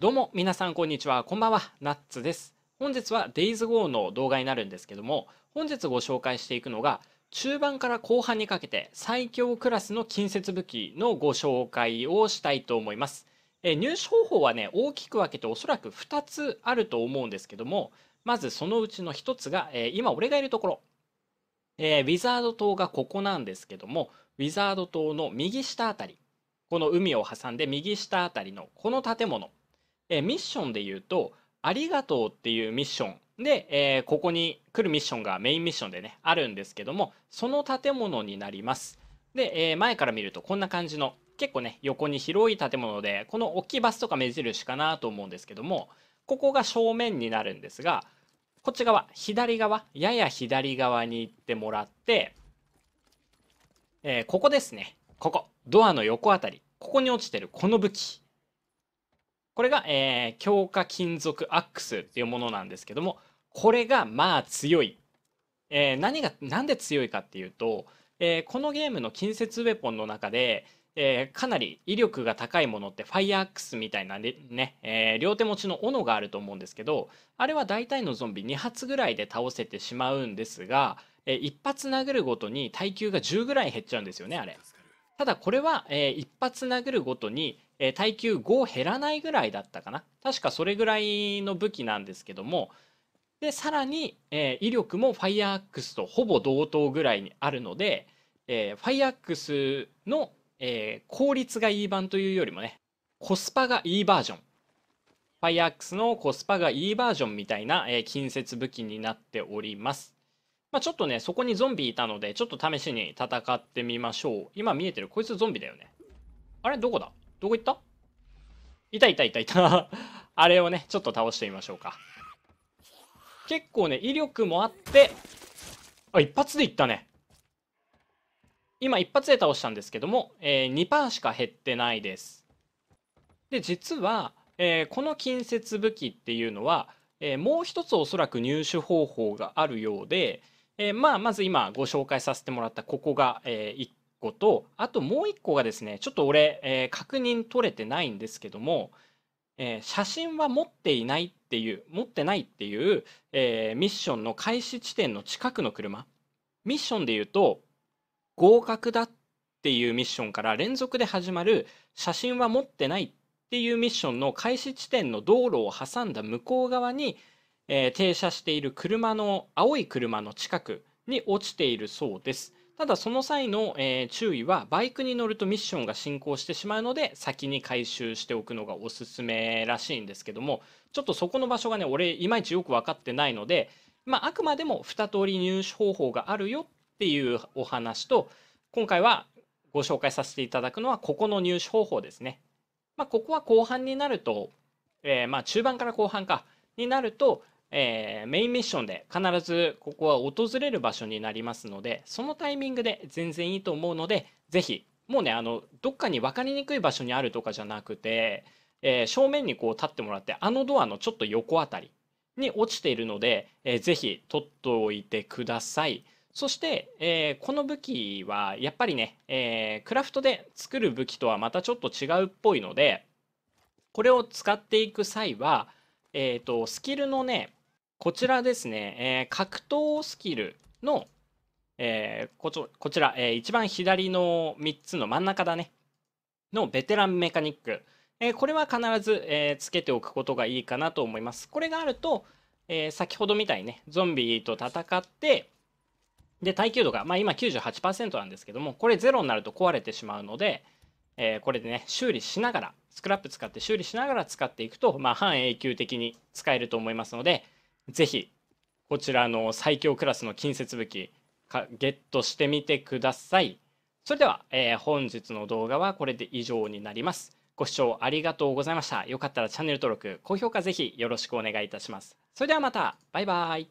どうも皆さんこんにちはこんばんはナッツです本日は DaysGo の動画になるんですけども本日ご紹介していくのが中盤から後半にかけて最強クラスの近接武器のご紹介をしたいと思いますえ入手方法はね大きく分けておそらく2つあると思うんですけどもまずそのうちの1つが、え今俺がいるところ、えウィザード島がここなんですけどもウィザード島の右下あたりこの海を挟んで右下あたりのこの建物えミッションで言うと、ありがとうっていうミッションで、えここに来るミッションがメインミッションでね、あるんですけども、その建物になります。で、え前から見るとこんな感じの、結構ね、横に広い建物で、この大きいバスとか目印かなと思うんですけども、ここが正面になるんですが、こっち側、左側、やや左側に行ってもらって、えー、ここですね。ここ。ドアの横あたり。ここに落ちてるこの武器。これが、えー、強化金属アックスというものなんですけども、これがまあ強い。えー、何が、何で強いかっていうと、えー、このゲームの近接ウェポンの中で、えー、かなり威力が高いものってファイアアックスみたいなね、えー、両手持ちの斧があると思うんですけどあれは大体のゾンビ2発ぐらいで倒せてしまうんですが、えー、1発殴るごとに耐久が10ぐらい減っちゃうんですよねあれ。ただこれは、えー、一発殴るごとに、えー、耐久5減らないぐらいだったかな確かそれぐらいの武器なんですけどもでさらに、えー、威力もファイアーアックスとほぼ同等ぐらいにあるので、えー、ファイアーックスの、えー、効率がいい版というよりもねコスパがいいバージョンファイアーアックスのコスパがいいバージョンみたいな、え近接武器になっておりますまあ、ちょっとね、そこにゾンビいたので、ちょっと試しに戦ってみましょう。今見えてる。こいつゾンビだよね。あれどこだどこ行ったいたいたいたいた。あれをね、ちょっと倒してみましょうか。結構ね、威力もあって、あ、一発でいったね。今一発で倒したんですけども、えー、2%しか減ってないです。で、実は、えー、この近接武器っていうのは、えー、もう一つおそらく入手方法があるようで、えー、まあ、まず今ご紹介させてもらったここが、え1個と、あともう1個がですね、ちょっと俺、え確認取れてないんですけども、え写真は持っていないっていう、持ってないっていう、えミッションの開始地点の近くの車。ミッションで言うと、合格だっていうミッションから連続で始まる写真は持ってないっていうミッションの開始地点の道路を挟んだ向こう側にえー、停車している車の青い車の近くに落ちているそうですただその際の、えー、注意はバイクに乗るとミッションが進行してしまうので先に回収しておくのがおすすめらしいんですけどもちょっとそこの場所がね俺いまいちよく分かってないので、まあ、あくまでも2通り入手方法があるよっていうお話と今回はご紹介させていただくのはここの入手方法ですね。まあ、ここは後半になると、えー、まあ中盤から後半かになるとえー、メインミッションで必ずここは訪れる場所になりますのでそのタイミングで全然いいと思うので是非もうねあのどっかに分かりにくい場所にあるとかじゃなくて、えー、正面にこう立ってもらってあのドアのちょっと横あたりに落ちているので、えー、取っておいてください。そして、えー、この武器はやっぱりね、えー、クラフトで作る武器とはまたちょっと違うっぽいのでこれを使っていく際は、えーとスキルのねこちらですね、えー、格闘スキルの、えー、こちこちら、えー、一番左の3つの真ん中だね、のベテランメカニック。えー、これは必ず、えー、つけておくことがいいかなと思います。これがあると、えー、先ほどみたいにね、ゾンビと戦って、で、耐久度が、まあ今98%なんですけども、これ0になると壊れてしまうので、えー、これでね、修理しながら、スクラップ使って修理しながら使っていくと、まあ半永久的に使えると思いますので、ぜひこちらの最強クラスの近接武器ゲットしてみてください。それでは、えー、本日の動画はこれで以上になります。ご視聴ありがとうございました。よかったらチャンネル登録、高評価ぜひよろしくお願いいたします。それではまた、バイバイ。